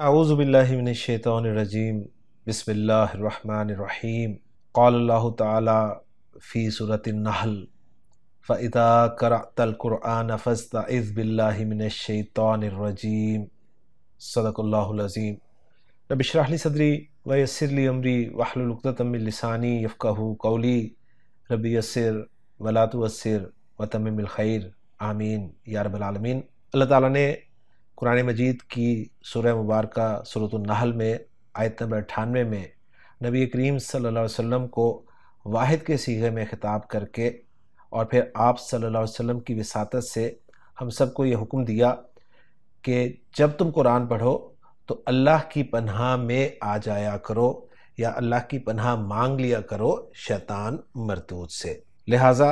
आउज़बिल्लिमिनशैतरजीम बसमीम कल्ला फ़ी सूरतनहल फ़िदा करतलकुरान फ़स्ता इज़बिल्लिमिनशैतरजीम सदक़ल्लाज़ीम नबिशरली सदरी वयसरली अमरी वाहलतमिलसानी यफ़्कू कौली रबी यसर वलातवसर वतमिल खैर आमीन यारबलालमीन अल्लाह ताला ने कुरान मजीद की सूर्य मुबारक सूरतनहल में आयत नंबर अठानवे में नबी करीम सल्ला अलैहि वसल्लम को वाहिद के सीगे में ख़िताब करके और फिर आप सल्लल्लाहु अलैहि की वसात से हम सब को ये हुक्म दिया कि जब तुम कुरान पढ़ो तो अल्लाह की पन्हा में आ जाया करो या अल्लाह की पन्हा मांग लिया करो शैतान मरतूज से लिहाजा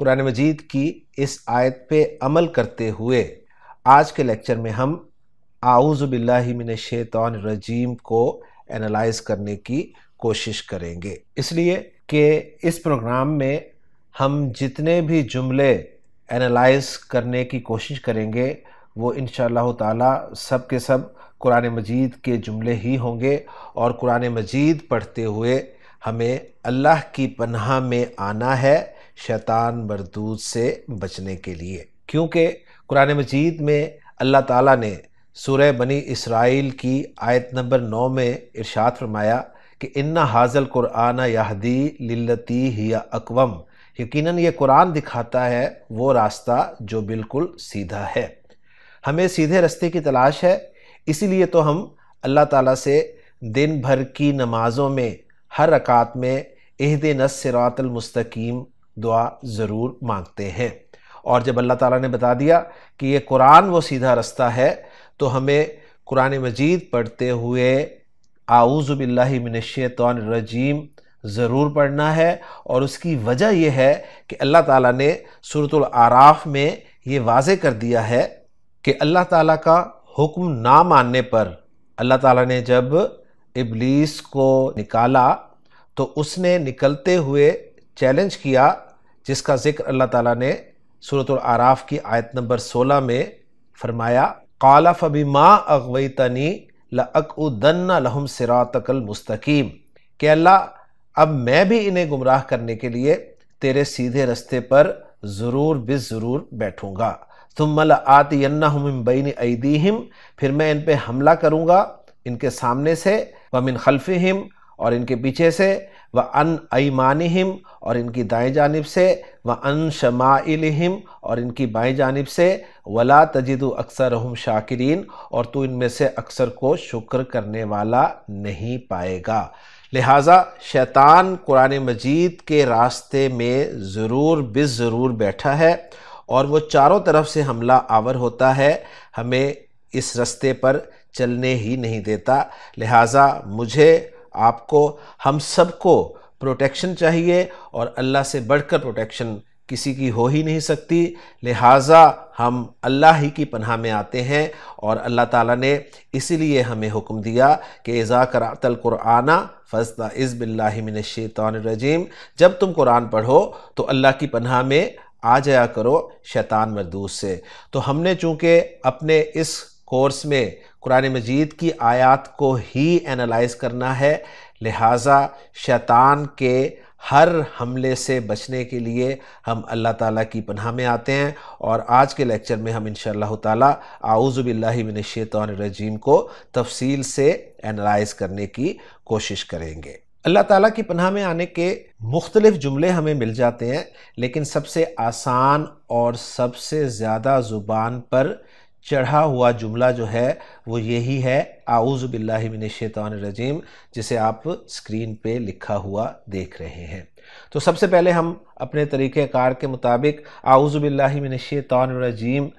कुरान मजीद की इस आयत पे अमल करते हुए आज के लेक्चर में हम शैतान रजीम को एनालाइज करने की कोशिश करेंगे इसलिए कि इस प्रोग्राम में हम जितने भी जुमले एनालाइज करने की कोशिश करेंगे वो इन ताला सब के सब कुरान मजीद के जुमले ही होंगे और कुरान मजीद पढ़ते हुए हमें अल्लाह की पनाह में आना है शैतान बरदूज से बचने के लिए क्योंकि कुरान मजीद में अल्लाह ताला ने सूरह बनी इसराइल की आयत नंबर नौ में इरशाद फरमाया कि इन्ना हाजल कुराना यहदी लिल्लती ही अकवम यकीनन ये कुरान दिखाता है वो रास्ता जो बिल्कुल सीधा है हमें सीधे रास्ते की तलाश है इसीलिए तो हम अल्लाह ताला से दिन भर की नमाज़ों में हर रकात में एहद नसरातमस्तकीम दुआ ज़रूर मांगते हैं और जब अल्लाह ताला ने बता दिया कि ये कुरान वो सीधा रास्ता है तो हमें कुरान मजीद पढ़ते हुए आऊज़बिल्लिमिनशैतरजीम ज़रूर पढ़ना है और उसकी वजह यह है कि अल्लाह ताला ने सूरतुल आराफ में ये वाज कर दिया है कि अल्लाह ताला का हुक्म ना मानने पर अल्लाह ताला ने जब इबलीस को निकाला तो उसने निकलते हुए चैलेंज किया जिसका ज़िक्र अल्लाह ताला ने सूरत आराफ़ की आयत नंबर सोलह में फरमाया काला फ़बी माँ अगवई तनी लकदन्ना लहम सरा तकल मुस्तकीम के अल्ला अब मैं भी इन्हें गुमराह करने के लिए तेरे सीधे रस्ते पर ज़रूर बे ज़रूर बैठूँगा तुम मल आती हम बैन ऐदी हिम फिर मैं इन पर हमला करूँगा इनके सामने से वमिन खलफ़ हिम और इनके पीछे से व अन हिम और इनकी दाएँ जानब से व अन शमाइलहिम और इनकी बाई जानब से वला तजिद अक्सर हम शाकिरीन और तो इनमें से अक्सर को शुक्र करने वाला नहीं पाएगा लिहाजा शैतान कुरान मजीद के रास्ते में ज़रूर बिज ज़रूर बैठा है और वो चारों तरफ से हमला आवर होता है हमें इस रास्ते पर चलने ही नहीं देता लिहाजा मुझे आपको हम सबको प्रोटेक्शन चाहिए और अल्लाह से बढ़कर प्रोटेक्शन किसी की हो ही नहीं सकती लिहाजा हम अल्लाह ही की पनाह में आते हैं और अल्लाह ताला ने इसीलिए हमें हुक्म दिया कि एज़ा करातल कुराना फजता इज़बिल्लिमिन शैतानरजीम जब तुम कुरान पढ़ो तो अल्लाह की पनाह में आ जाया करो शैतान मरदूस से तो हमने चूँकि अपने इस कोर्स में कुरान मजीद की आयात को ही एनालाइज करना है लिहाजा शैतान के हर हमले से बचने के लिए हम अल्लाह ताला की पनाह में आते हैं और आज के लेक्चर में हम इन ताला रजीम को तफसील से एनालाइज करने की कोशिश करेंगे अल्लाह ताला की पनाह में आने के मुख्तलिफ जुमले हमें मिल जाते हैं लेकिन सबसे आसान और सबसे ज़्यादा ज़ुबान पर चढ़ा हुआ जुमला जो है वो यही है आउज़ शैतान रजीम जिसे आप स्क्रीन पे लिखा हुआ देख रहे हैं तो सबसे पहले हम अपने तरीक़ार के मुताबिक आउज़ शैतान रजीम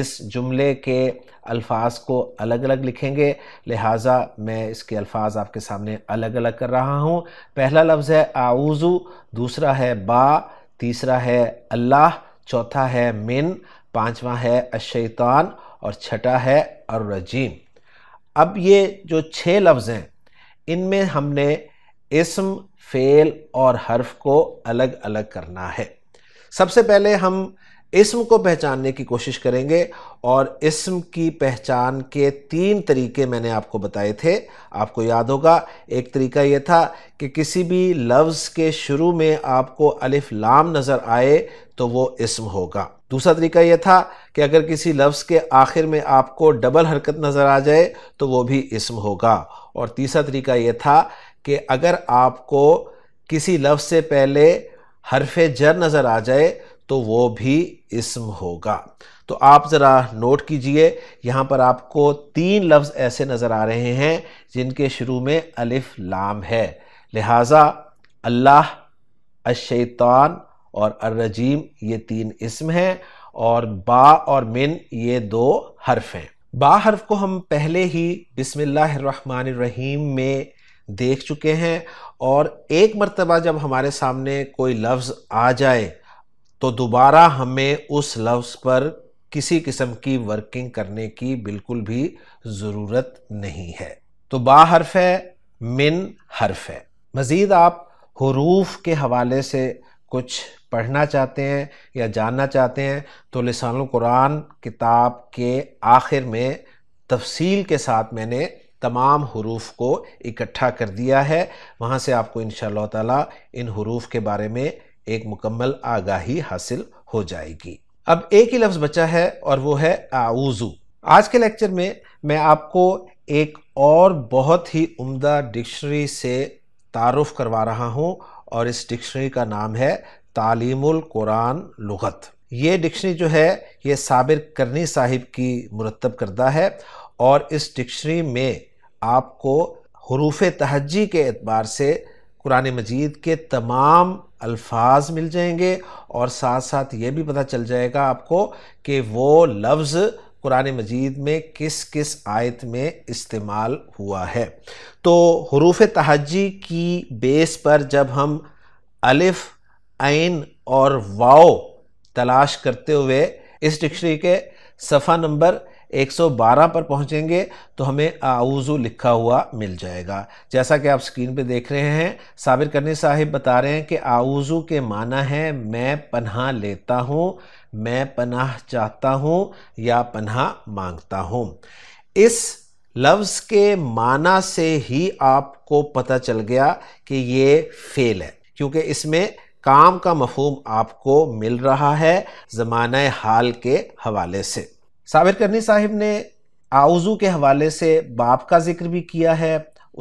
इस जुमले के अल्फाज को अलग अलग लिखेंगे लिहाजा मैं इसके अल्फाज आपके सामने अलग अलग कर रहा हूँ पहला लफ्ज़ है आउज़ु दूसरा है बा तीसरा है अल्लाह चौथा है मिन पांचवा है अशैतान और छठा है अर्रजीम अब ये जो छः लफ्ज़ हैं इनमें हमने इसम फ़ेल और हर्फ को अलग अलग करना है सबसे पहले हम इसम को पहचानने की कोशिश करेंगे और इसम की पहचान के तीन तरीके मैंने आपको बताए थे आपको याद होगा एक तरीका ये था कि किसी भी लफ्ज़ के शुरू में आपको अलिफ लाम नज़र आए तो वो इसम होगा दूसरा तरीका यह था कि अगर किसी लफ्ज़ के आखिर में आपको डबल हरकत नज़र आ जाए तो वो भी इसम होगा और तीसरा तरीका यह था कि अगर आपको किसी लफ्ज़ से पहले हरफ जर नज़र आ जाए तो वो भी इसम होगा तो आप ज़रा नोट कीजिए यहाँ पर आपको तीन लफ्ज़ ऐसे नज़र आ रहे हैं जिनके शुरू में अलिफ लाम है लिहाजा अल्लाह अशैतान और अर्रजीम ये तीन इसम हैं और बा और मिन ये दो हर्फ हैं बा हर्फ को हम पहले ही बिसमीम में देख चुके हैं और एक मरतबा जब हमारे सामने कोई लफ्ज़ आ जाए तो दोबारा हमें उस लफ्ज़ पर किसी किस्म की वर्किंग करने की बिल्कुल भी ज़रूरत नहीं है तो बा हर्फ है मिन हर्फ है मज़ीद आप हरूफ के हवाले से कुछ पढ़ना चाहते हैं या जानना चाहते हैं तो लसान कुरान किताब के आखिर में तफसील के साथ मैंने तमाम हरूफ को इकट्ठा कर दिया है वहाँ से आपको इन ताला इन हरूफ के बारे में एक मुकम्मल आगाही हासिल हो जाएगी अब एक ही लफ्ज़ बचा है और वो है आउज़ू आज के लेक्चर में मैं आपको एक और बहुत ही उम्दा डिक्शनरी से तारफ़ करवा रहा हूँ और इस डिक्शनरी का नाम है तालीमुल कुरान लुगत ये डिक्शनरी जो है ये साबिर करनी साहिब की मुरतब करदा है और इस डिक्शनरी में आपको हरूफ तहजी के अतबार से कुरान मजीद के तमाम अल्फाज मिल जाएंगे और साथ साथ ये भी पता चल जाएगा आपको कि वो लफ्ज़ कुरान मजीद में किस किस आयत में इस्तेमाल हुआ है तो हरूफ तहजी की बेस पर जब हम अलिफ़ आइन और वाओ तलाश करते हुए इस डिक्शनरी के सफ़ा नंबर 112 पर पहुंचेंगे तो हमें आउज़ू लिखा हुआ मिल जाएगा जैसा कि आप स्क्रीन पे देख रहे हैं साबिर करनी साहिब बता रहे हैं कि आउज़ू के माना है मैं पनाह लेता हूँ मैं पनाह चाहता हूँ या पनाह मांगता हूँ इस लफ्ज़ के माना से ही आपको पता चल गया कि ये फेल है क्योंकि इसमें काम का मफहम आपको मिल रहा है ज़मान हाल के हवाले से साबिर करनी साहिब ने आउज़ू के हवाले से बाप का जिक्र भी किया है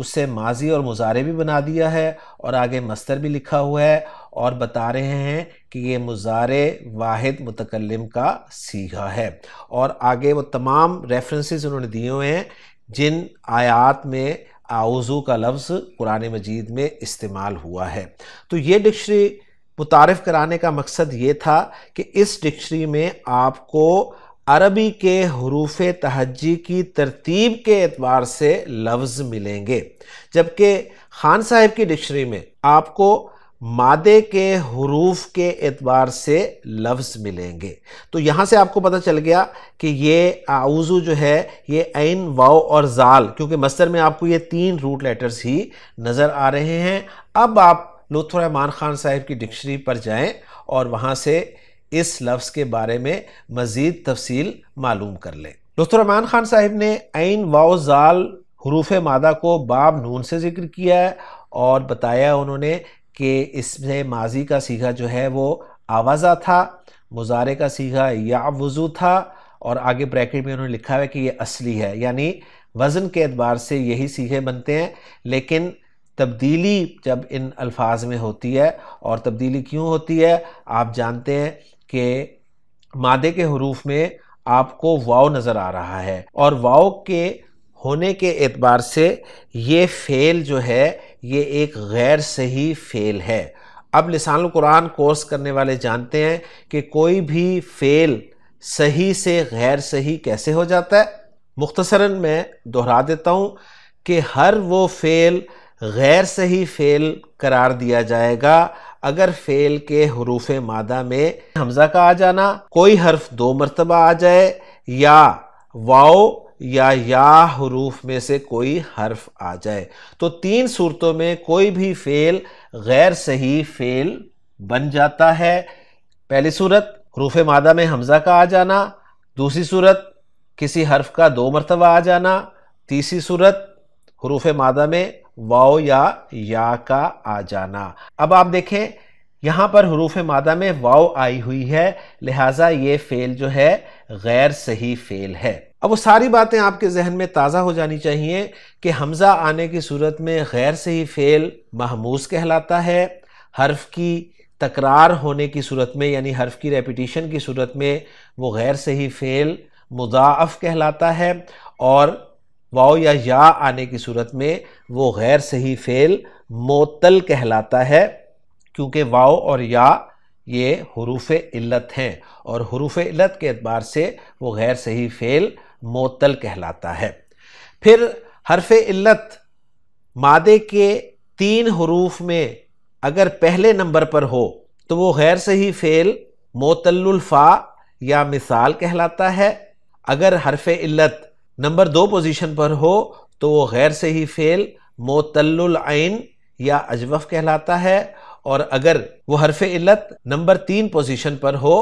उससे माजी और मुजारे भी बना दिया है और आगे मस्तर भी लिखा हुआ है और बता रहे हैं कि ये मुजारे वाहिद मुतकलम का सीघा है और आगे वो तमाम रेफरेंसेस उन्होंने दिए हुए हैं जिन आयात में आउज़ू का लफ्ज़ कुरान मजीद में इस्तेमाल हुआ है तो ये डिक्शनरी मुतारफ़ कराने का मकसद ये था कि इस डिक्शनरी में आपको अरबी के हरूफ तहजी की तरतीब के एतबार से लफ्ज़ मिलेंगे जबकि ख़ान साहब की डिक्शनरी में आपको मादे के हरूफ के एतबार से लफ्ज़ मिलेंगे तो यहाँ से आपको पता चल गया कि ये आउज़ू जो है ये ऐन वाओ और जाल क्योंकि मस्तर में आपको ये तीन रूट लेटर्स ही नज़र आ रहे हैं अब आप रहमान ख़ान साहिब की डिक्शनरी पर जाएं और वहाँ से इस लफ्ज़ के बारे में मज़ीद तफसील मालूम कर लें रहमान ख़ान साहिब ने आइन वाओ ज़ाल हरूफ मादा को बाब नून से जिक्र किया है और बताया उन्होंने कि इसमें माजी का सीघा जो है वो आवाज़ा था मुजारे का सीघा या वज़ू था और आगे ब्रैकेट में उन्होंने लिखा है कि ये असली है यानी वज़न के अतबार से यही सीघे बनते हैं लेकिन तब्दीली जब इन अल्फाज में होती है और तब्दीली क्यों होती है आप जानते हैं कि मादे के हरूफ में आपको वाव नज़र आ रहा है और वाव के होने के एतबार से ये फ़ेल जो है ये एक गैर सही फ़ेल है अब लसान कुरान कोर्स करने वाले जानते हैं कि कोई भी फ़ेल सही से गैर सही कैसे हो जाता है मुख्तसरा मैं दोहरा देता हूँ कि हर वो फ़ेल गैर सही फ़ेल करार दिया जाएगा अगर फ़ेल के हरूफ मादा में हमजा का आ जाना कोई हर्फ दो मरतबा आ जाए या वाओ या या हरूफ में से कोई हर्फ आ जाए तो तीन सूरतों में कोई भी फ़ेल गैर सही फ़ेल बन जाता है पहली सूरत हरूफ मादा में हमजा का आ जाना दूसरी सूरत किसी हर्फ का दो मरतबा आ जाना तीसरी सूरत हरूफ मादा में वाओ या या का आ जाना अब आप देखें यहाँ पर हरूफ मादा में वाओ आई हुई है लिहाजा ये फेल जो है गैर सही फेल है अब वो सारी बातें आपके जहन में ताज़ा हो जानी चाहिए कि हमज़ा आने की सूरत में गैर सही फेल महमूस कहलाता है हर्फ की तकरार होने की सूरत में यानी हर्फ की रेपिटिशन की सूरत में वो गैर सही फेल मुदाफ़ कहलाता है और वाओ या या आने की सूरत में वो गैर सही फ़ेल मोतल कहलाता है क्योंकि वाओ और या ये हरूफ इल्लत हैं और हरूफ इल्लत के अतबार से वो गैर सही फ़ेल मोतल कहलाता है फिर हरफ इल्लत मादे के तीन हरूफ में अगर पहले नंबर पर हो तो वो गैर सही फ़ेल मोतलफ़ा या मिसाल कहलाता है अगर हरफ इल्लत नंबर दो पोजीशन पर हो तो वो गैर से ही फेल मोतल आइन या अजवफ कहलाता है और अगर वो हरफ इल्लत नंबर तीन पोजीशन पर हो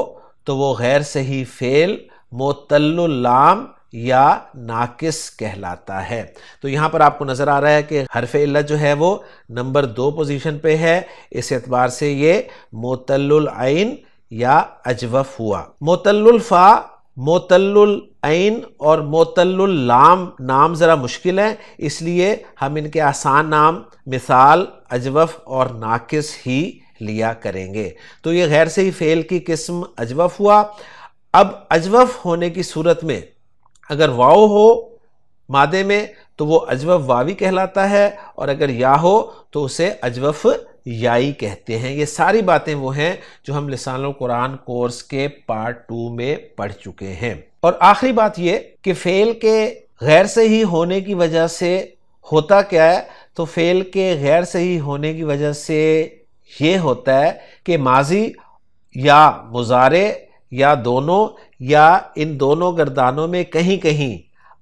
तो वो गैर से ही फेल मोतल्लाम या नाकिस कहलाता है तो यहाँ पर आपको नज़र आ रहा है कि हरफ इल्लत जो है वो नंबर दो पोजीशन पे है इस एतबार से ये मोतल आइन या अजवफ हुआ मोतल फा मोतल ऐन और मोतल लाम नाम ज़रा मुश्किल है इसलिए हम इनके आसान नाम मिसाल अजवफ और नाकिस ही लिया करेंगे तो ये गैर से ही फ़ेल की किस्म अजवफ हुआ अब अजवफ होने की सूरत में अगर वाओ हो मादे में तो वो अजवफ वावी कहलाता है और अगर या हो तो उसे अजवफ याई कहते हैं ये सारी बातें वो हैं जो हम लिसान कुरान कोर्स के पार्ट टू में पढ़ चुके हैं और आखिरी बात ये कि फेल के गैर से ही होने की वजह से होता क्या है तो फेल के गैर से ही होने की वजह से ये होता है कि माजी या मुजारे या दोनों या इन दोनों गर्दानों में कहीं कहीं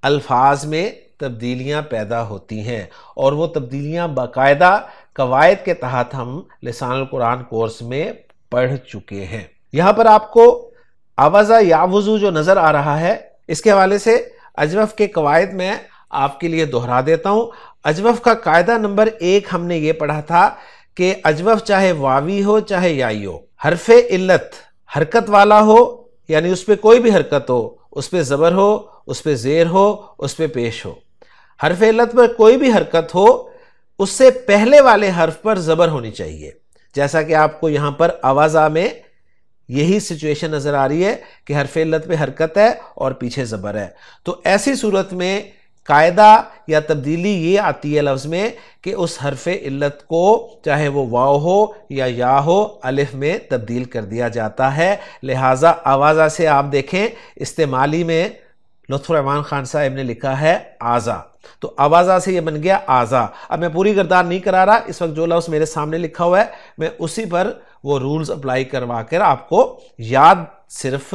अल्फाज में तब्दीलियाँ पैदा होती हैं और वो तब्दीलियाँ बाकायदा कवायद के तहत हम लसान कुरान कोर्स में पढ़ चुके हैं यहां पर आपको आवाज़ा या वजू जो नज़र आ रहा है इसके हवाले से अजवफ के कवायद में आपके लिए दोहरा देता हूं अजवफ का कायदा नंबर एक हमने ये पढ़ा था कि अजवफ चाहे वावी हो चाहे याई हो हरफ इल्लत हरकत वाला हो यानी उस पर कोई भी हरकत हो उस पर ज़बर हो उस पर जेर हो उस पर पे पेश हो हरफ इल्लत पर कोई भी हरकत हो उससे पहले वाले हर्फ पर ज़बर होनी चाहिए जैसा कि आपको यहाँ पर आवाज़ा में यही सिचुएशन नज़र आ रही है कि हरफ लत पे हरकत है और पीछे ज़बर है तो ऐसी सूरत में कायदा या तब्दीली ये आती है लफ्ज़ में कि उस हरफ इल्लत को चाहे वो वाव हो या या हो अलिफ में तब्दील कर दिया जाता है लिहाजा आवाज़ा से आप देखें इस्तेमाली में लुत्फरमान खान साहब ने लिखा है आज़ा तो आवाज़ा से ये बन गया आज़ा अब मैं पूरी गिरदार नहीं करा रहा इस वक्त जो लफ्ज़ मेरे सामने लिखा हुआ है मैं उसी पर वो रूल्स अप्लाई करवा कर आपको याद सिर्फ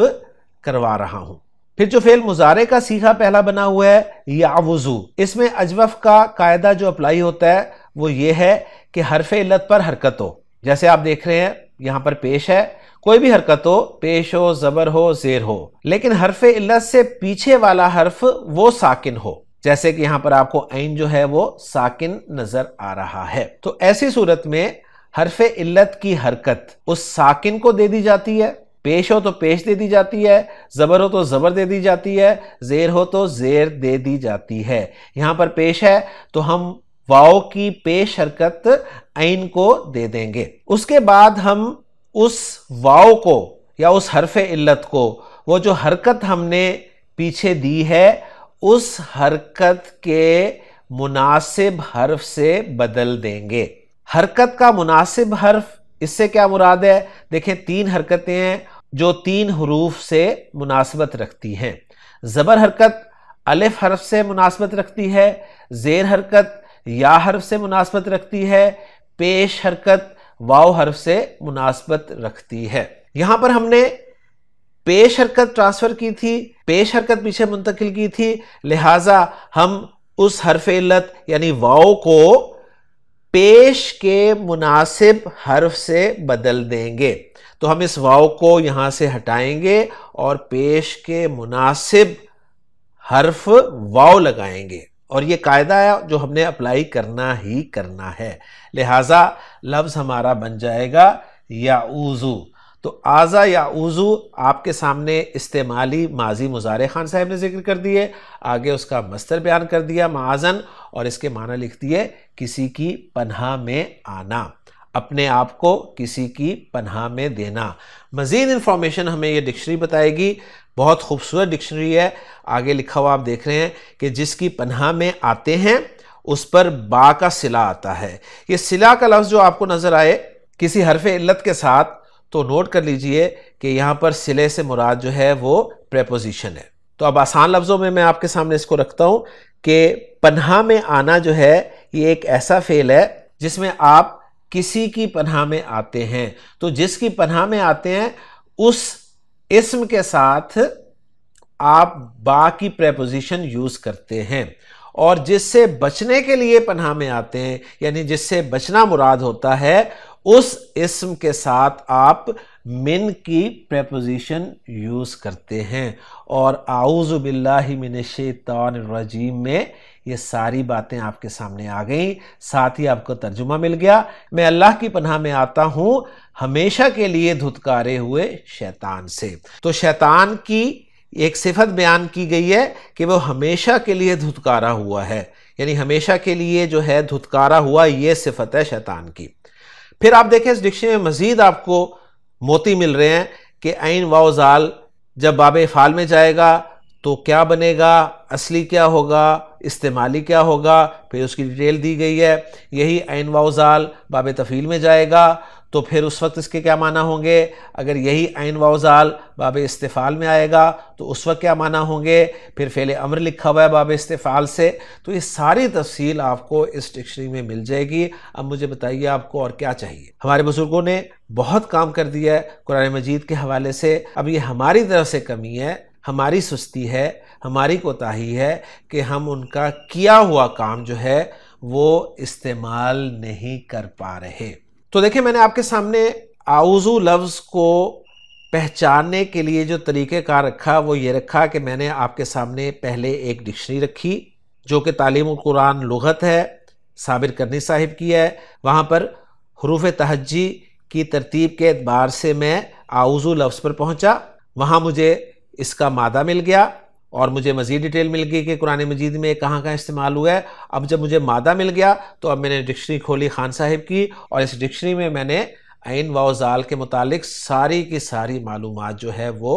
करवा रहा हूँ फिर जो फेल मुजारे का सीखा पहला बना हुआ है या वजू इसमें अजवफ का कायदा जो अप्लाई होता है वो ये है कि हरफ इलत पर हरकत हो जैसे आप देख रहे हैं यहाँ पर पेश है कोई भी हरकत हो पेश हो जबर हो जेर हो लेकिन हरफ इल्लत से पीछे वाला हर्फ वो साकिन हो जैसे कि यहां पर आपको ऐन जो है वो साकिन नजर आ रहा है तो ऐसी सूरत में हरफ इल्लत की हरकत उस साकिन को दे दी जाती है पेश हो तो पेश दे दी जाती है जबर हो तो जबर दे दी जाती है जेर हो तो जेर दे दी जाती है यहां पर पेश है तो हम वाओ की पेश हरकत ऐन को दे देंगे उसके बाद हम उस वाव को या उस हरफ इल्लत को वो जो हरकत हमने पीछे दी है उस हरकत के मुनासिब हर्फ से बदल देंगे हरकत का मुनासिब हर्फ इससे क्या मुराद है देखें तीन हरकतें हैं जो तीन हरूफ से मुनासिबत रखती हैं ज़बर हरकत अलिफ हर्फ से मुनासिबत रखती है ज़ेर हरकत या हर्फ से मुनासिबत रखती है पेश हरकत वाव हर्फ से मुनासबत रखती है यहां पर हमने पेश हरकत ट्रांसफर की थी पेश हरकत पीछे मुंतकिल की थी लिहाजा हम उस हरफ इल्लत यानी वाव को पेश के मुनासिब हर्फ से बदल देंगे तो हम इस वाव को यहाँ से हटाएंगे और पेश के मुनासिब हर्फ वाव लगाएंगे और ये कायदा है जो हमने अप्लाई करना ही करना है लिहाजा लफ्ज़ हमारा बन जाएगा या ऊज़ू तो आज़ा या उज़ू आपके सामने इस्तेमाली माजी मुजारे खान साहब ने जिक्र कर दिए आगे उसका मस्तर बयान कर दिया माजन और इसके माना लिख दिए किसी की पन्हा में आना अपने आप को किसी की पन्हा में देना मज़ीद इन्फॉर्मेशन हमें ये डिक्शनरी बताएगी बहुत खूबसूरत डिक्शनरी है आगे लिखा हुआ आप देख रहे हैं कि जिसकी पन्हा में आते हैं उस पर बा का सिला आता है ये सिला का लफ्ज़ जो आपको नज़र आए किसी हरफ इल्लत के साथ तो नोट कर लीजिए कि यहाँ पर सिले से मुराद जो है वो प्रेपोजिशन है तो अब आसान लफ्ज़ों में मैं आपके सामने इसको रखता हूँ कि पन्हा में आना जो है ये एक ऐसा फेल है जिसमें आप किसी की पन्हा में आते हैं तो जिसकी पन्हा में आते हैं उस इसम के साथ आप बा की प्रेपोजिशन यूज करते हैं और जिससे बचने के लिए पन्हा में आते हैं यानी जिससे बचना मुराद होता है उस इसम के साथ आप मिन की प्रपोजिशन यूज़ करते हैं और आउज़बिल्लाशैतानरजीम में ये सारी बातें आपके सामने आ गई साथ ही आपको तर्जुमा मिल गया मैं अल्लाह की पनाह में आता हूँ हमेशा के लिए धुतकारे हुए शैतान से तो शैतान की एक सिफत बयान की गई है कि वो हमेशा के लिए धुतकारा हुआ है यानी हमेशा के लिए जो है धुतकारा हुआ ये सिफत है शैतान की फिर आप देखें इस डिक्शनरी में मज़ीद आपको मोती मिल रहे हैं कि आइन वाजाल जब बाबे फाल में जाएगा तो क्या बनेगा असली क्या होगा इस्तेमाली क्या होगा फिर उसकी डिटेल दी गई है यही आइन वाजाल बाबे तफ़ील में जाएगा तो फिर उस वक्त इसके क्या माना होंगे अगर यही आइन वाउजाल बाब इस्तफ़ाल में आएगा तो उस वक्त क्या माना होंगे फिर फेल अमर लिखा हुआ है बाब इस्तफ़ाल से तो ये सारी तफसील आपको इस डिक्शनरी में मिल जाएगी अब मुझे बताइए आपको और क्या चाहिए हमारे बुज़ुर्गों ने बहुत काम कर दिया है कुरान मजीद के हवाले से अब ये हमारी तरफ से कमी है हमारी सुस्ती है हमारी कोताही है कि हम उनका किया हुआ काम जो है वो इस्तेमाल नहीं कर पा रहे तो देखिए मैंने आपके सामने आउजू लफ्ज़ को पहचानने के लिए जो तरीक़ेकार रखा वो ये रखा कि मैंने आपके सामने पहले एक डिक्शनरी रखी जो कि तालीम कुरान लुगत है साबिर करनी साहिब की है वहाँ पर हरूफ तहजी की तरतीब के अतबार से मैं आउज़ू लफ्ज़ पर पहुँचा वहाँ मुझे इसका मादा मिल गया और मुझे मज़ीद डिटेल मिल गई कि कुरान मजीद में कहाँ कहाँ इस्तेमाल हुआ है अब जब मुझे मादा मिल गया तो अब मैंने डिक्शनरी खोली खान साहिब की और इस डिक्शनरी में मैंने आइन वाजाल के मुतालिक सारी की सारी मालूम जो है वो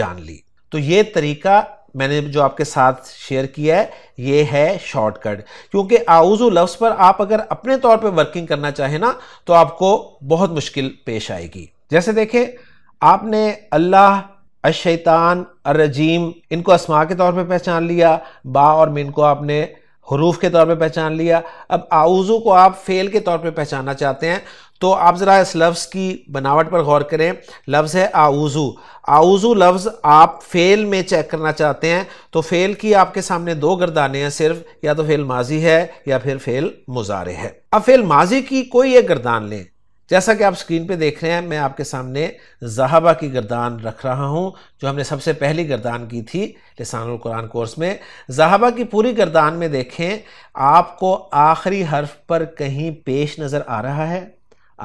जान ली तो ये तरीका मैंने जो आपके साथ शेयर किया है ये है शॉर्टकट क्योंकि आउज़ू लफ्स पर आप अगर अपने तौर पे वर्किंग करना चाहें ना तो आपको बहुत मुश्किल पेश आएगी जैसे देखें आपने अल्लाह अशैतान अरजीम इनको असमा के तौर पे पहचान लिया बा और मिन को आपने हरूफ के तौर पे पहचान लिया अब आउज़ू को आप फेल के तौर पे पहचानना चाहते हैं तो आप ज़रा इस लफ्ज़ की बनावट पर गौर करें लफ्ज़ है आउज़ू आउज़ू लफ्ज़ आप फेल में चेक करना चाहते हैं तो फेल की आपके सामने दो गर्दाने हैं सिर्फ या तो फेल माजी है या फिर फेल मुजारे है अब फेल माजी की कोई एक गर्दान लें जैसा कि आप स्क्रीन पे देख रहे हैं मैं आपके सामने जहाबा की गर्दान रख रहा हूं जो हमने सबसे पहली गर्दान की थी लसानुल कुरान कोर्स में जहाबा की पूरी गर्दान में देखें आपको आखिरी हर्फ पर कहीं पेश नज़र आ रहा है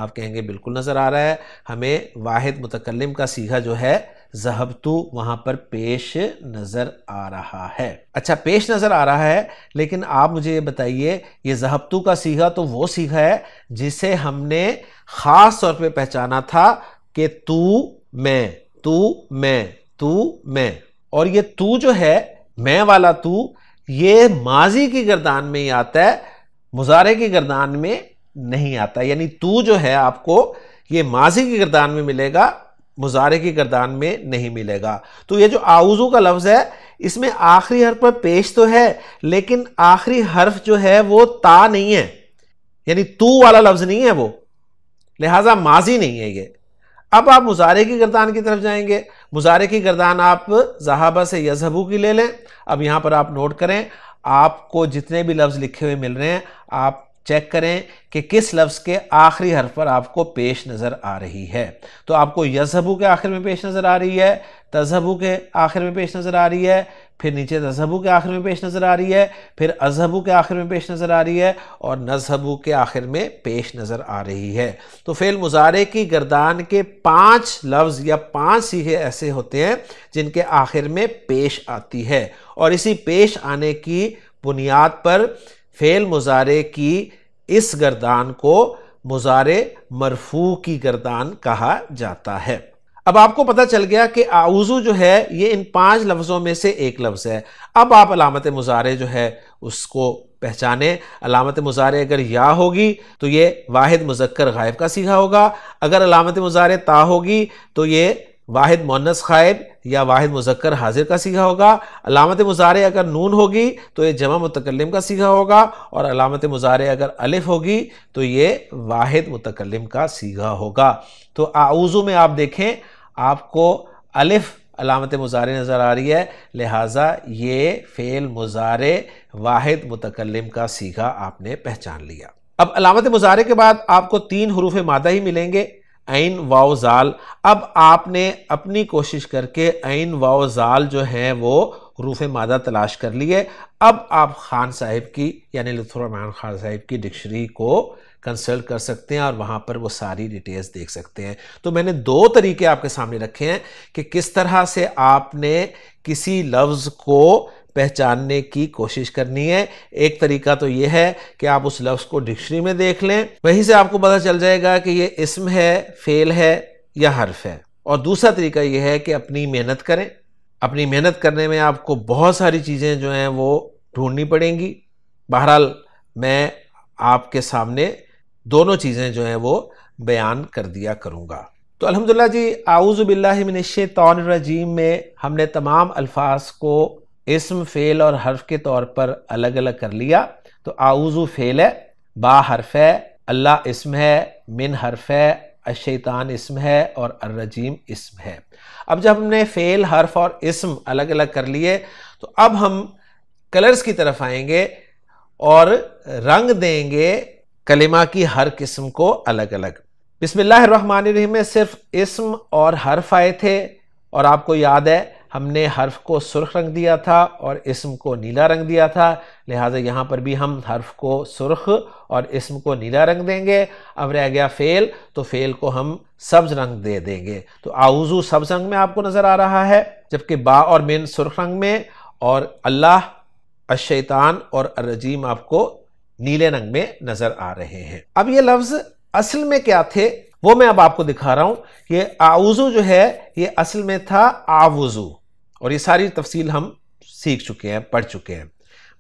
आप कहेंगे बिल्कुल नज़र आ रहा है हमें वाहिद मुतकलम का सीघा जो है तो वहाँ पर पेश नज़र आ रहा है अच्छा पेश नज़र आ रहा है लेकिन आप मुझे ये बताइए ये तो का सीखा तो वो सीखा है जिसे हमने ख़ास तौर पे पहचाना था कि तू मैं तू मैं तू मैं और ये तू जो है मैं वाला तू ये माजी की गर्दान में ही आता है मुजारे की गर्दान में नहीं आता यानी तू जो है आपको ये माजी की गर्दान में मिलेगा मुजारे की गर्दान में नहीं मिलेगा तो ये जो आउज़ू का लफ्ज़ है इसमें आखिरी हर्फ पर पेश तो है लेकिन आखिरी हर्फ जो है वो ता नहीं है यानी तू वाला लफ्ज़ नहीं है वो लिहाजा माजी नहीं है ये अब आप मुजारे की गर्दान की तरफ जाएंगे मुजारे की गर्दान आप जहाबा से यजहबू की ले लें अब यहाँ पर आप नोट करें आपको जितने भी लफ्ज़ लिखे हुए मिल रहे हैं आप चेक करें कि किस लफ्ज़ के आखिरी हर्फ पर आपको पेश नज़र आ रही है तो आपको यजहबू के आखिर में पेश नज़र आ रही है तजहबू के आखिर में पेश नज़र आ रही है फिर नीचे तजहबू के आखिर में पेश नज़र आ रही है फिर अजहबू के आखिर में पेश नज़र आ रही है और नजहबू के आखिर में पेश नज़र आ रही है तो फेल मुजारे की गर्दान के पाँच लफ्ज़ या पाँच सीखे ऐसे होते हैं जिनके आखिर में पेश आती है और इसी पेश आने की बुनियाद पर फेल मुजारे की इस गर्दान को मुजारे मरफू की गर्दान कहा जाता है अब आपको पता चल गया कि आउज़ू जो है ये इन पांच लफ्ज़ों में से एक लफ्ज़ है अब आप अलामत मुजारे जो है उसको पहचाने अलामत मुजारे अगर या होगी तो ये वाहिद मुजक्कर गायब का सीखा होगा अगर अलामत मुजारे ता होगी तो ये वाहिद मोनस खायब या वाहिद मुजक्कर हाजिर का सीखा होगा अलामत मुजारे अगर नून होगी तो ये जमा मुतकलम का सीखा होगा और अलामत मुजारे अगर अलिफ होगी तो ये वाहिद मुतकलम का सीखा होगा तो आउज़ू में आप देखें आपको अलिफ अलामत मुजारे नज़र आ रही है लिहाजा ये फ़ेल मुजारे वाहिद मुतकलम का सीखा आपने पहचान लिया अब अलामत मुजारे के बाद आपको तीन हरूफ मादा ही मिलेंगे ऐन वाव जाल अब आपने अपनी कोशिश करके ऐन वाव जाल जो है वो रूफ़ मादा तलाश कर लिए अब आप खान साहिब की यानी लुतफ़रमान खान साहिब की डिक्शनरी को कंसल्ट कर सकते हैं और वहाँ पर वो सारी डिटेल्स देख सकते हैं तो मैंने दो तरीके आपके सामने रखे हैं कि किस तरह से आपने किसी लफ्ज़ को पहचानने की कोशिश करनी है एक तरीका तो यह है कि आप उस लफ्ज़ को डिक्शनरी में देख लें वहीं से आपको पता चल जाएगा कि ये इसम है फेल है या हर्फ है और दूसरा तरीका यह है कि अपनी मेहनत करें अपनी मेहनत करने में आपको बहुत सारी चीज़ें जो हैं वो ढूंढनी पड़ेंगी बहरहाल मैं आपके सामने दोनों चीज़ें जो हैं वो बयान कर दिया करूँगा तो अलहमदिल्ला जी रजीम में हमने तमाम अल्फाज को इसम फेल और हर्फ के तौर पर अलग अलग कर लिया तो आउजू फेल है बा हर्फ है अल्लाह इसम है मिन हर्फ है अशैतान इसम है और अर्रजीम इसम है अब जब हमने फेल हर्फ और इसम अलग अलग कर लिए तो अब हम कलर्स की तरफ आएंगे और रंग देंगे कलिमा की हर किस्म को अलग अलग बिसमीम में सिर्फ इसम और हर्फ आए थे और आपको याद है हमने हर्फ को सुर्ख रंग दिया था और इसम को नीला रंग दिया था लिहाजा यहाँ पर भी हम हर्फ को सुर्ख और इसम को नीला रंग देंगे अब रह गया फ़ेल तो फ़ेल को हम सब्ज़ रंग दे देंगे तो आउज़ू सब्ज़ रंग में आपको नज़र आ रहा है जबकि बा और मेन सुर्ख रंग में और अल्लाह अशैतान और अर्रजीम आपको नीले रंग में नज़र आ रहे हैं अब ये लफ्ज़ असल में क्या थे वो मैं अब आपको दिखा रहा हूँ ये आउज़ू जो है ये असल में था आवज़ू और ये सारी तफसील हम सीख चुके हैं पढ़ चुके हैं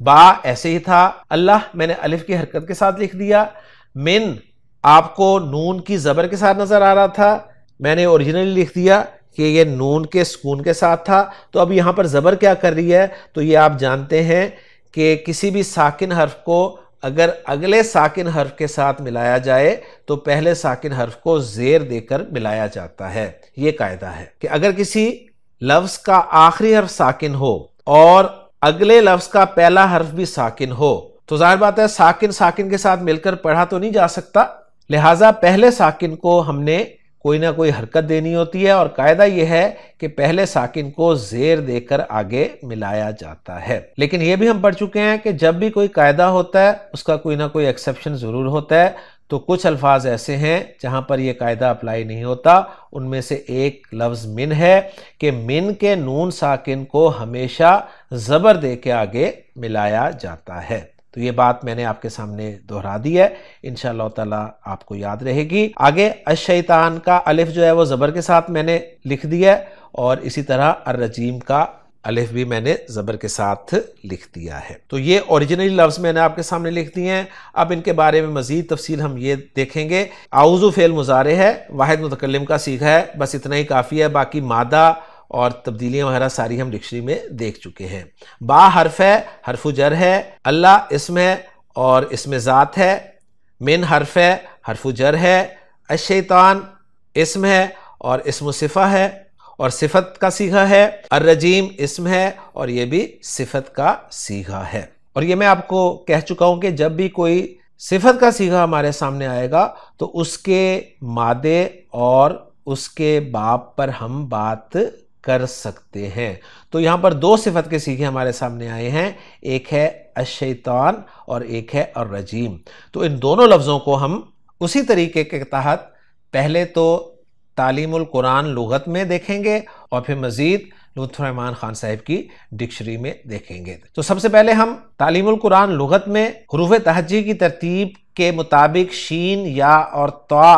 बा ऐसे ही था अल्लाह मैंने अलिफ की हरकत के साथ लिख दिया मिन आपको नून की ज़बर के साथ नज़र आ रहा था मैंने ओरिजिनली लिख दिया कि ये नून के सुकून के साथ था तो अब यहाँ पर ज़बर क्या कर रही है तो ये आप जानते हैं कि किसी भी साकिन हर्फ को अगर अगले साकिन हर्फ के साथ मिलाया जाए तो पहले साकिन हर्फ को जेर देकर मिलाया जाता है ये कायदा है कि अगर किसी लफ्ज का आखिरी हर्फ साकिन हो और अगले लफ्ज का पहला हर्फ भी साकिन हो तो जाहिर बात है साकिन साकिन के साथ मिलकर पढ़ा तो नहीं जा सकता लिहाजा पहले साकिन को हमने कोई ना कोई हरकत देनी होती है और कायदा यह है कि पहले साकिन को जेर देकर आगे मिलाया जाता है लेकिन यह भी हम पढ़ चुके हैं कि जब भी कोई कायदा होता है उसका कोई ना कोई एक्सेप्शन जरूर होता है तो कुछ अल्फाज ऐसे हैं जहाँ पर यह कायदा अप्लाई नहीं होता उनमें से एक लफ्ज़ मिन है कि मिन के नून साकिन को हमेशा ज़बर दे के आगे मिलाया जाता है तो ये बात मैंने आपके सामने दोहरा दी है इन ताला आपको याद रहेगी आगे अशैतान का अलिफ जो है वो ज़बर के साथ मैंने लिख दिया है और इसी तरह अर्रजीम का अलिफ भी मैंने ज़बर के साथ लिख दिया है तो ये ओरिजिनली लफ्ज़ मैंने आपके सामने लिख दिए हैं अब इनके बारे में मज़ीद तफसील हम ये देखेंगे आउज़ फ़ेल मुजारे है वाहिद मतकलम का सीखा है बस इतना ही काफ़ी है बाकी मादा और तब्दीलियाँ वगैरह सारी हम डिक्शनरी में देख चुके हैं बा हर्फ है हरफ जर है अल्लाह इसम है और इसमें ज़ात है मिन हर्फ है हरफ जर है अशैतान इसम है और इसम सिफ़ा है और सिफत का सीघा है अर्रजीम इसम है और ये भी सिफत का सीघा है और ये मैं आपको कह चुका हूं कि जब भी कोई सिफत का सीघा हमारे सामने आएगा तो उसके मादे और उसके बाप पर हम बात कर सकते हैं तो यहाँ पर दो सिफत के सीखे हमारे सामने आए हैं एक है अशैतान और एक है और रजीम तो इन दोनों लफ्ज़ों को हम उसी तरीके के तहत पहले तो तालीम कुरान लुगत में देखेंगे और फिर मज़ीद लुत्फ़रहमान ख़ान साहब की डिक्शनरी में देखेंगे तो सबसे पहले हम तालीम कुरान लुगत में हरूफ तहजी की तरतीब के मुताबिक शीन या और तवा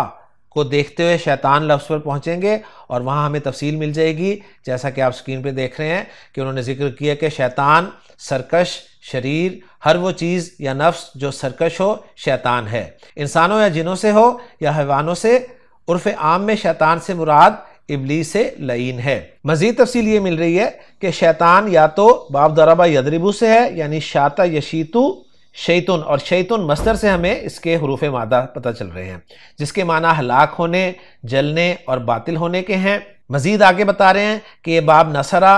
को देखते हुए शैतान लफ्ज़ पर पहुँचेंगे और वहाँ हमें तफसील मिल जाएगी जैसा कि आप स्क्रीन पर देख रहे हैं कि उन्होंने जिक्र किया कि शैतान सरकश शरीर हर वो चीज़ या नफ्स जो सरकश हो शैतान है इंसानों या जिनों से हो या हैवानों से उर्फ आम में शैतान से मुराद इबली से लईन है मजीद तफसील ये मिल रही है कि शैतान या तो बाब दराबा यदरिबू से है यानी शाता यशीतु शैतुन और शैतुन मस्तर से हमें इसके हरूफ मादा पता चल रहे हैं जिसके माना हलाक होने जलने और बातिल होने के हैं मजीद आगे बता रहे हैं कि ये बाब नसरा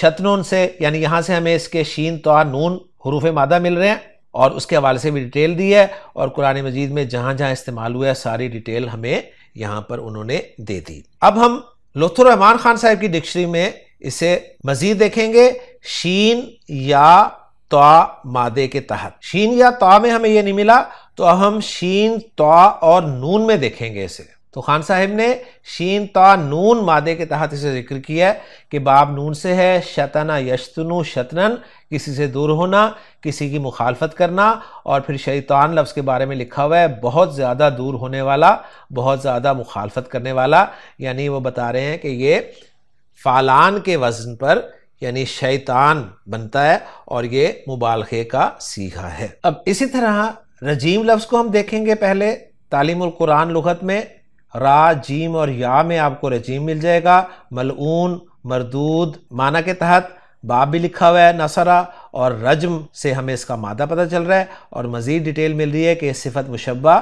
शतनून से यानी यहाँ से हमें इसके शीन तो नून हरूफ मादा मिल रहे हैं और उसके हवाले से भी डिटेल दी है और कुरान मजीद में जहाँ जहाँ इस्तेमाल हुआ है सारी डिटेल हमें यहाँ पर उन्होंने दे दी अब हम लोथुर रहमान खान साहब की डिक्शनरी में इसे मजीद देखेंगे शीन या तो मादे के तहत शीन या तो में हमें यह नहीं मिला तो अब हम शीन तो और नून में देखेंगे इसे तो खान साहिब ने शीन ता नून मादे के तहत इसे जिक्र किया है कि बाब नून से है शतना यशतनु शतनन किसी से दूर होना किसी की मुखालफत करना और फिर शैतान लफ्ज़ के बारे में लिखा हुआ है बहुत ज़्यादा दूर होने वाला बहुत ज़्यादा मुखालफत करने वाला यानी वो बता रहे हैं कि ये फालान के वज़न पर यानी शैतान बनता है और ये मुबालखे का सीखा है अब इसी तरह रजीम लफ्ज़ को हम देखेंगे पहले तालीम कुरान लुगत में रा जीम और या में आपको रजीम मिल जाएगा मलऊन मरदूद माना के तहत बाब भी लिखा हुआ है नसरा और रजम से हमें इसका मादा पता चल रहा है और मज़ीद डिटेल मिल रही है कि सिफत मुशबा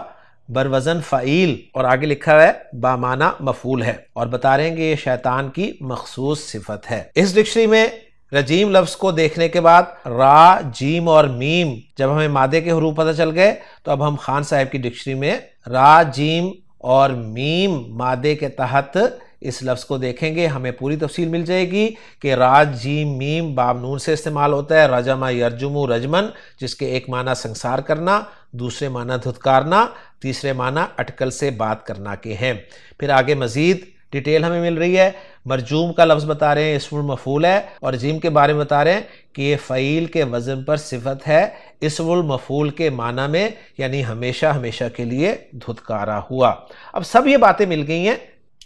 बर वज़न फ़ाइल और आगे लिखा हुआ है बामाना मफूल है और बता रहे हैं कि ये शैतान की मखसूस सिफत है इस डिक्शनरी में रजीम लफ्ज़ को देखने के बाद रा जीम और मीम जब हमें मादे के हरूफ पता चल गए तो अब हम खान साहब की डिक्शनरी में रा जीम और मीम मादे के तहत इस लफ्ज़ को देखेंगे हमें पूरी तफसील मिल जाएगी कि राज जी मीम बाब नून से इस्तेमाल होता है रजमा यरजुमू रजमन जिसके एक माना संसार करना दूसरे माना धुतकारना तीसरे माना अटकल से बात करना के हैं फिर आगे मज़ीद डिटेल हमें मिल रही है मरजूम का लफ्ज़ बता रहे हैं इसम मफूल है और जीम के बारे में बता रहे हैं कि ये फ़ील के वज़न पर सिफत है इसमुल मफूल के माना में यानी हमेशा हमेशा के लिए धुतकारा हुआ अब सब ये बातें मिल गई हैं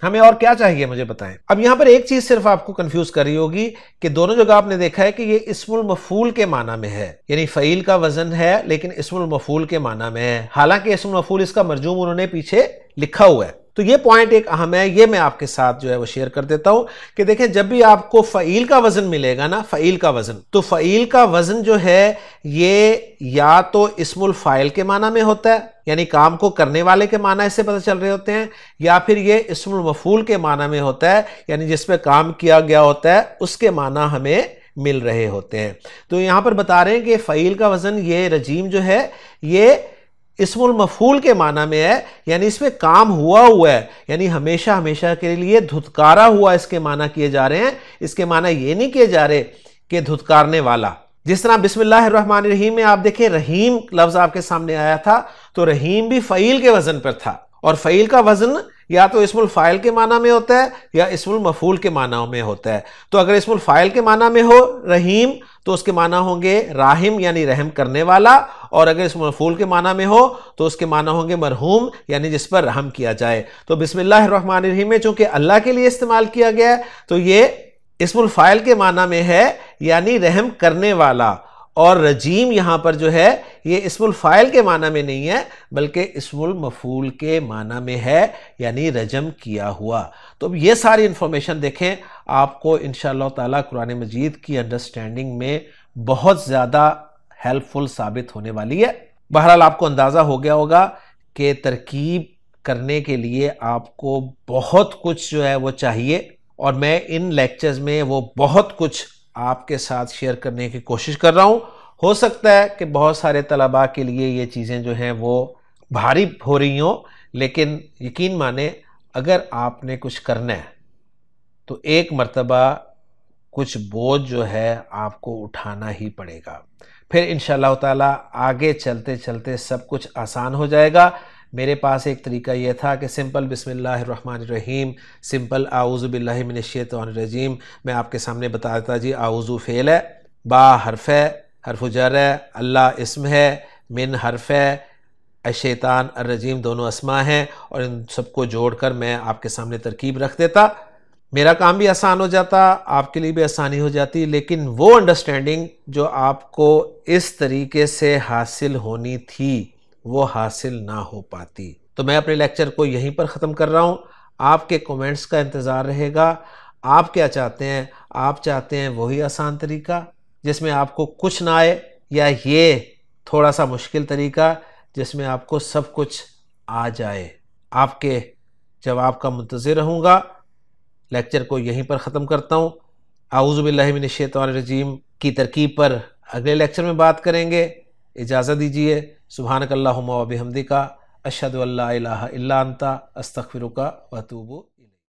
हमें और क्या चाहिए मुझे बताएं अब यहाँ पर एक चीज़ सिर्फ आपको कंफ्यूज कर रही होगी कि दोनों जगह आपने देखा है कि ये इसमुल मफूल के माना में है यानी फ़ील का वज़न है लेकिन इसमुल मफूल के माना में है हालांकि इसमुल मफूल इसका मरजूम उन्होंने पीछे लिखा हुआ है तो ये पॉइंट एक अहम है ये मैं आपके साथ जो है वो शेयर कर देता हूँ कि देखें जब भी आपको फ़ील का वज़न मिलेगा ना फ़ील का वज़न तो फ़ील का वज़न जो है ये या तो इसमुल फ़ाइल के माना में होता है यानी काम को करने वाले के माना इससे पता चल रहे होते हैं या फिर ये इसमुल मफूल के माना में होता है यानी पर काम किया गया होता है उसके माना हमें मिल रहे होते हैं तो यहाँ पर बता रहे हैं कि फ़ील का वज़न ये रजीम जो है ये इसमुल मफूल के माना में है यानी इसमें काम हुआ हुआ है यानी हमेशा हमेशा के लिए धुतकारा हुआ इसके माना किए जा रहे हैं इसके माना ये नहीं किए जा रहे कि धुतकारने वाला जिस तरह बिस्मिल्लाहमान रहीम में आप देखें रहीम लफ्ज़ आपके सामने आया था तो रहीम भी फ़ैल के वज़न पर था और फ़ैल का वज़न या तो इसमुल फ़ाइल के माना में होता है या इसमुल मफूल के माना में होता है तो अगर इसमुल फ़ाइल के माना में हो रहीम तो उसके माना होंगे राहिम यानी रहम करने वाला और अगर इसमुल मफूल के माना में हो तो उसके माना होंगे मरहूम यानी जिस पर रहम किया जाए तो रहीम में चूँकि अल्लाह के लिए इस्तेमाल किया गया है तो ये इसमुल फ़ाइल के माना में है यानी रहम करने वाला और रजीम यहाँ पर जो है ये इसमुल फ़ाइल के माना में नहीं है बल्कि इसमुल मफूल के माना में है यानी रजम किया हुआ तो अब ये सारी इन्फॉर्मेशन देखें आपको इन ताला कुरान मजीद की अंडरस्टैंडिंग में बहुत ज़्यादा हेल्पफुल साबित होने वाली है बहरहाल आपको अंदाज़ा हो गया होगा कि तरकीब करने के लिए आपको बहुत कुछ जो है वो चाहिए और मैं इन लेक्चर्स में वो बहुत कुछ आपके साथ शेयर करने की कोशिश कर रहा हूँ हो सकता है कि बहुत सारे तलबा के लिए ये चीज़ें जो हैं वो भारी हो रही हों लेकिन यकीन माने अगर आपने कुछ करना है तो एक मरतबा कुछ बोझ जो है आपको उठाना ही पड़ेगा फिर इन ताला आगे चलते चलते सब कुछ आसान हो जाएगा मेरे पास एक तरीका यह था कि सिंपल बिसमीम सिंपल आउज़बिल्लिमिनशैतरजीम मैं आपके सामने बता देता जी आउज़ु फ़ेल है बा हरफ है हरफ जर है अल्लाह इसम है मिन हरफ है अशैतान अरजीम दोनों असमा हैं और इन सबको जोड़ कर मैं आपके सामने तरकीब रख देता मेरा काम भी आसान हो जाता आपके लिए भी आसानी हो जाती लेकिन वो अंडरस्टैंडिंग जो आपको इस तरीके से हासिल होनी थी वो हासिल ना हो पाती तो मैं अपने लेक्चर को यहीं पर ख़त्म कर रहा हूँ आपके कमेंट्स का इंतज़ार रहेगा आप क्या चाहते हैं आप चाहते हैं वही आसान तरीका जिसमें आपको कुछ ना आए या ये थोड़ा सा मुश्किल तरीका जिसमें आपको सब कुछ आ जाए आपके जवाब का मुंतज़र रहूँगा लेक्चर को यहीं पर ख़त्म करता हूँ आउज़बिल्लिमिनशैतरजीम की तरकीब पर अगले लेक्चर में बात करेंगे इजाज़त दीजिए سبحانك اللهم وبحمدك أشهد أن لا إله إلا أنت أستغفرك وأتوب